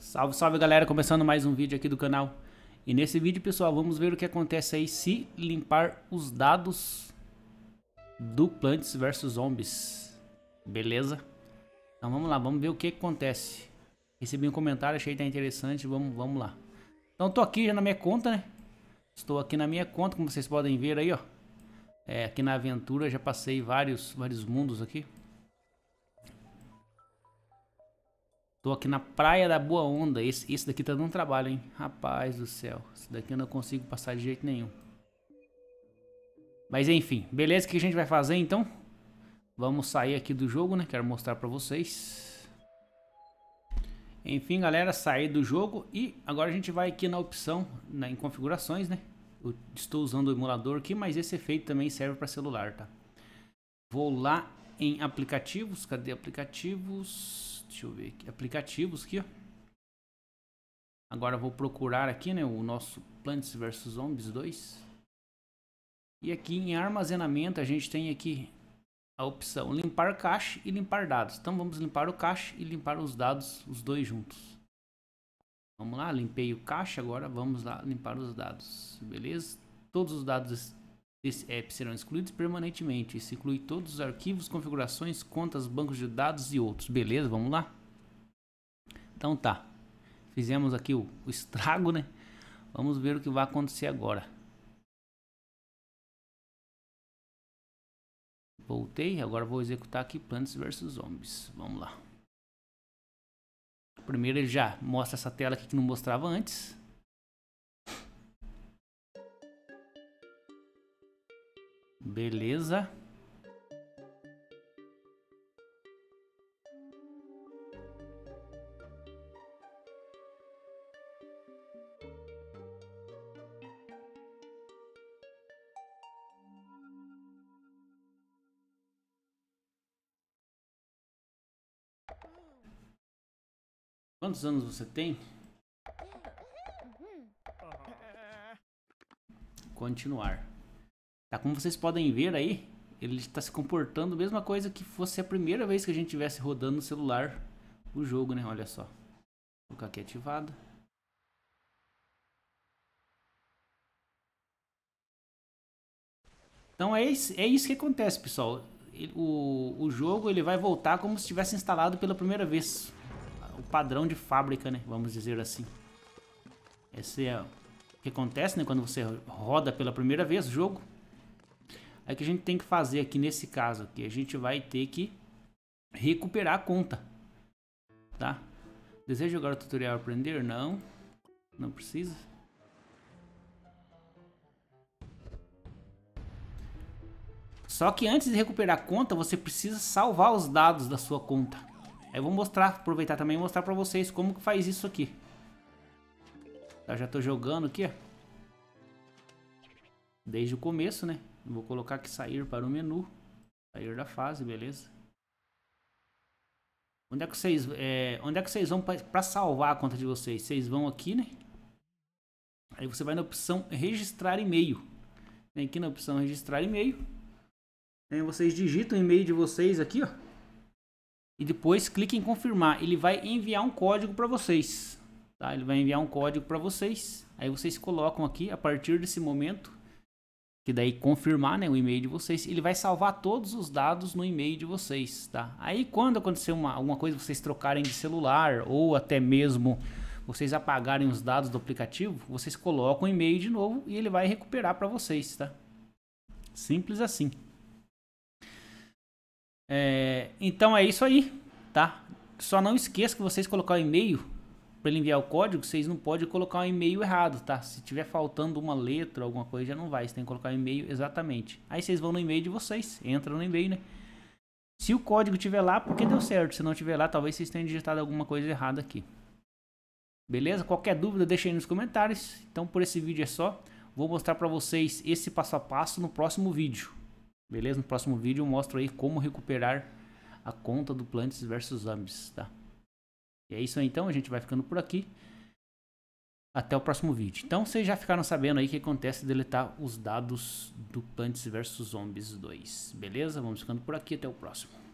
Salve, salve galera, começando mais um vídeo aqui do canal. E nesse vídeo, pessoal, vamos ver o que acontece aí se limpar os dados do Plants vs Zombies. Beleza? Então vamos lá, vamos ver o que acontece. Recebi um comentário, achei que tá interessante, vamos, vamos lá. Então tô aqui já na minha conta, né? Estou aqui na minha conta, como vocês podem ver aí, ó. É, aqui na aventura já passei vários, vários mundos aqui. Tô aqui na Praia da Boa Onda. Esse, esse daqui tá dando trabalho, hein? Rapaz do céu. Esse daqui eu não consigo passar de jeito nenhum. Mas enfim, beleza? O que a gente vai fazer então? Vamos sair aqui do jogo, né? Quero mostrar pra vocês. Enfim, galera, saí do jogo e agora a gente vai aqui na opção, na, né, em configurações, né? Eu estou usando o emulador aqui, mas esse efeito também serve para celular, tá? Vou lá em aplicativos. Cadê aplicativos? Deixa eu ver aqui. Aplicativos aqui, ó. Agora vou procurar aqui, né, o nosso Plants vs Zombies 2. E aqui em armazenamento a gente tem aqui a opção limpar cache e limpar dados. Então vamos limpar o cache e limpar os dados, os dois juntos. Vamos lá, limpei o cache, agora vamos lá limpar os dados. Beleza? Todos os dados esse app serão excluídos permanentemente. Isso inclui todos os arquivos, configurações, contas, bancos de dados e outros. Beleza, vamos lá? Então tá. Fizemos aqui o, o estrago, né? Vamos ver o que vai acontecer agora. Voltei, agora vou executar aqui Plants vs Zombies. Vamos lá. Primeiro ele já mostra essa tela aqui que não mostrava antes. Beleza. Quantos anos você tem? Continuar. Tá, como vocês podem ver aí, ele está se comportando a mesma coisa que fosse a primeira vez que a gente estivesse rodando no celular o jogo, né? Olha só. Vou colocar aqui ativado. Então é isso, é isso que acontece, pessoal. O, o jogo ele vai voltar como se tivesse instalado pela primeira vez. O padrão de fábrica, né? Vamos dizer assim. Esse é o que acontece né? quando você roda pela primeira vez o jogo é que a gente tem que fazer aqui nesse caso aqui, a gente vai ter que recuperar a conta, tá? Deseja jogar o tutorial aprender? Não, não precisa. Só que antes de recuperar a conta, você precisa salvar os dados da sua conta. Aí eu vou mostrar, aproveitar também e mostrar pra vocês como que faz isso aqui. eu já tô jogando aqui, ó. Desde o começo, né? Vou colocar aqui sair para o menu. Sair da fase, beleza. Onde é que vocês, é, onde é que vocês vão para salvar a conta de vocês? Vocês vão aqui, né? Aí você vai na opção registrar e-mail. Vem aqui na opção registrar e-mail. Aí vocês digitam o e-mail de vocês aqui, ó. E depois cliquem em confirmar. Ele vai enviar um código para vocês. Tá? Ele vai enviar um código para vocês. Aí vocês colocam aqui, a partir desse momento, que daí confirmar né, o e-mail de vocês, ele vai salvar todos os dados no e-mail de vocês, tá? Aí quando acontecer uma, alguma coisa, vocês trocarem de celular ou até mesmo vocês apagarem os dados do aplicativo, vocês colocam o e-mail de novo e ele vai recuperar para vocês, tá? Simples assim. É, então é isso aí, tá? Só não esqueça que vocês colocar o e-mail para ele enviar o código, vocês não podem colocar um e-mail errado, tá? Se tiver faltando uma letra alguma coisa, já não vai. Você tem que colocar o um e-mail exatamente. Aí vocês vão no e-mail de vocês, entra no e-mail, né? Se o código tiver lá, porque deu certo. Se não tiver lá, talvez vocês tenham digitado alguma coisa errada aqui. Beleza? Qualquer dúvida, deixa aí nos comentários. Então, por esse vídeo é só. Vou mostrar para vocês esse passo a passo no próximo vídeo. Beleza? No próximo vídeo eu mostro aí como recuperar a conta do Plants versus Zombies, tá? E é isso aí então, a gente vai ficando por aqui. Até o próximo vídeo. Então vocês já ficaram sabendo aí o que acontece deletar os dados do Plants vs Zombies 2. Beleza? Vamos ficando por aqui, até o próximo.